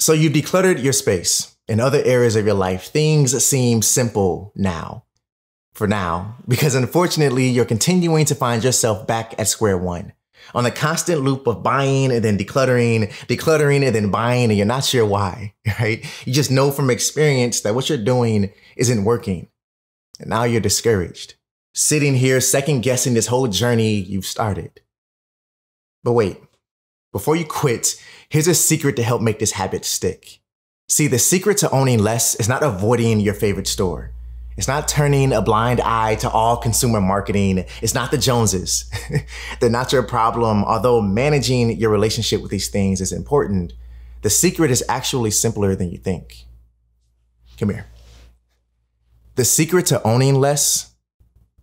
So you've decluttered your space in other areas of your life. Things seem simple now, for now, because unfortunately, you're continuing to find yourself back at square one on the constant loop of buying and then decluttering, decluttering and then buying, and you're not sure why, right? You just know from experience that what you're doing isn't working. And now you're discouraged, sitting here second guessing this whole journey you've started. But wait, before you quit, here's a secret to help make this habit stick. See, the secret to owning less is not avoiding your favorite store. It's not turning a blind eye to all consumer marketing. It's not the Joneses. They're not your problem, although managing your relationship with these things is important. The secret is actually simpler than you think. Come here. The secret to owning less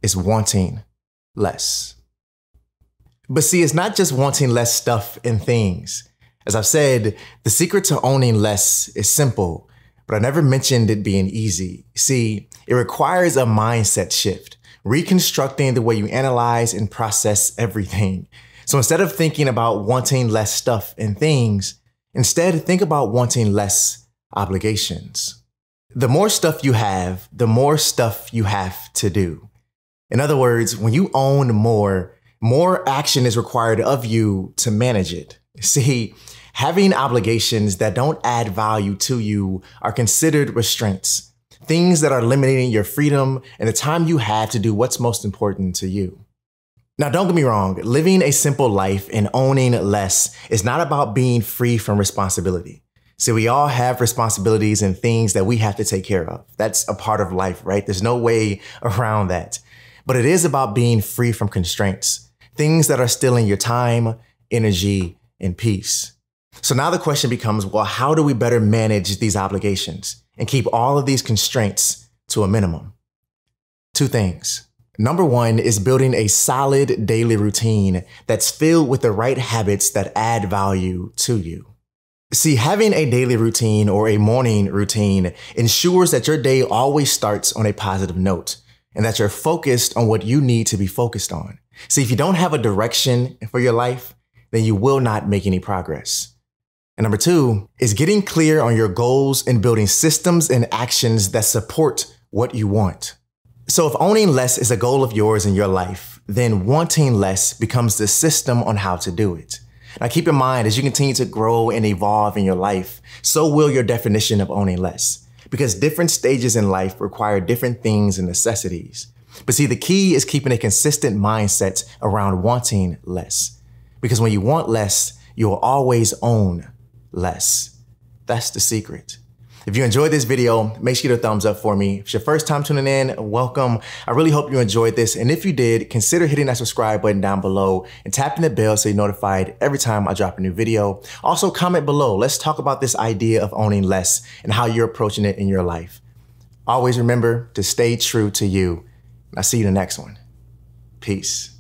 is wanting less. But see, it's not just wanting less stuff and things. As I've said, the secret to owning less is simple, but I never mentioned it being easy. See, it requires a mindset shift, reconstructing the way you analyze and process everything. So instead of thinking about wanting less stuff and things, instead think about wanting less obligations. The more stuff you have, the more stuff you have to do. In other words, when you own more, more action is required of you to manage it. See, having obligations that don't add value to you are considered restraints, things that are limiting your freedom and the time you have to do what's most important to you. Now, don't get me wrong, living a simple life and owning less is not about being free from responsibility. So we all have responsibilities and things that we have to take care of. That's a part of life, right? There's no way around that. But it is about being free from constraints things that are stealing your time, energy, and peace. So now the question becomes well, how do we better manage these obligations and keep all of these constraints to a minimum? Two things. Number one is building a solid daily routine that's filled with the right habits that add value to you. See, having a daily routine or a morning routine ensures that your day always starts on a positive note and that you're focused on what you need to be focused on. See, if you don't have a direction for your life, then you will not make any progress. And number two is getting clear on your goals and building systems and actions that support what you want. So if owning less is a goal of yours in your life, then wanting less becomes the system on how to do it. Now keep in mind, as you continue to grow and evolve in your life, so will your definition of owning less. Because different stages in life require different things and necessities. But see, the key is keeping a consistent mindset around wanting less. Because when you want less, you'll always own less. That's the secret. If you enjoyed this video, make sure you get a thumbs up for me. If it's your first time tuning in, welcome. I really hope you enjoyed this. And if you did, consider hitting that subscribe button down below and tapping the bell so you're notified every time I drop a new video. Also comment below. Let's talk about this idea of owning less and how you're approaching it in your life. Always remember to stay true to you I'll see you the next one. Peace.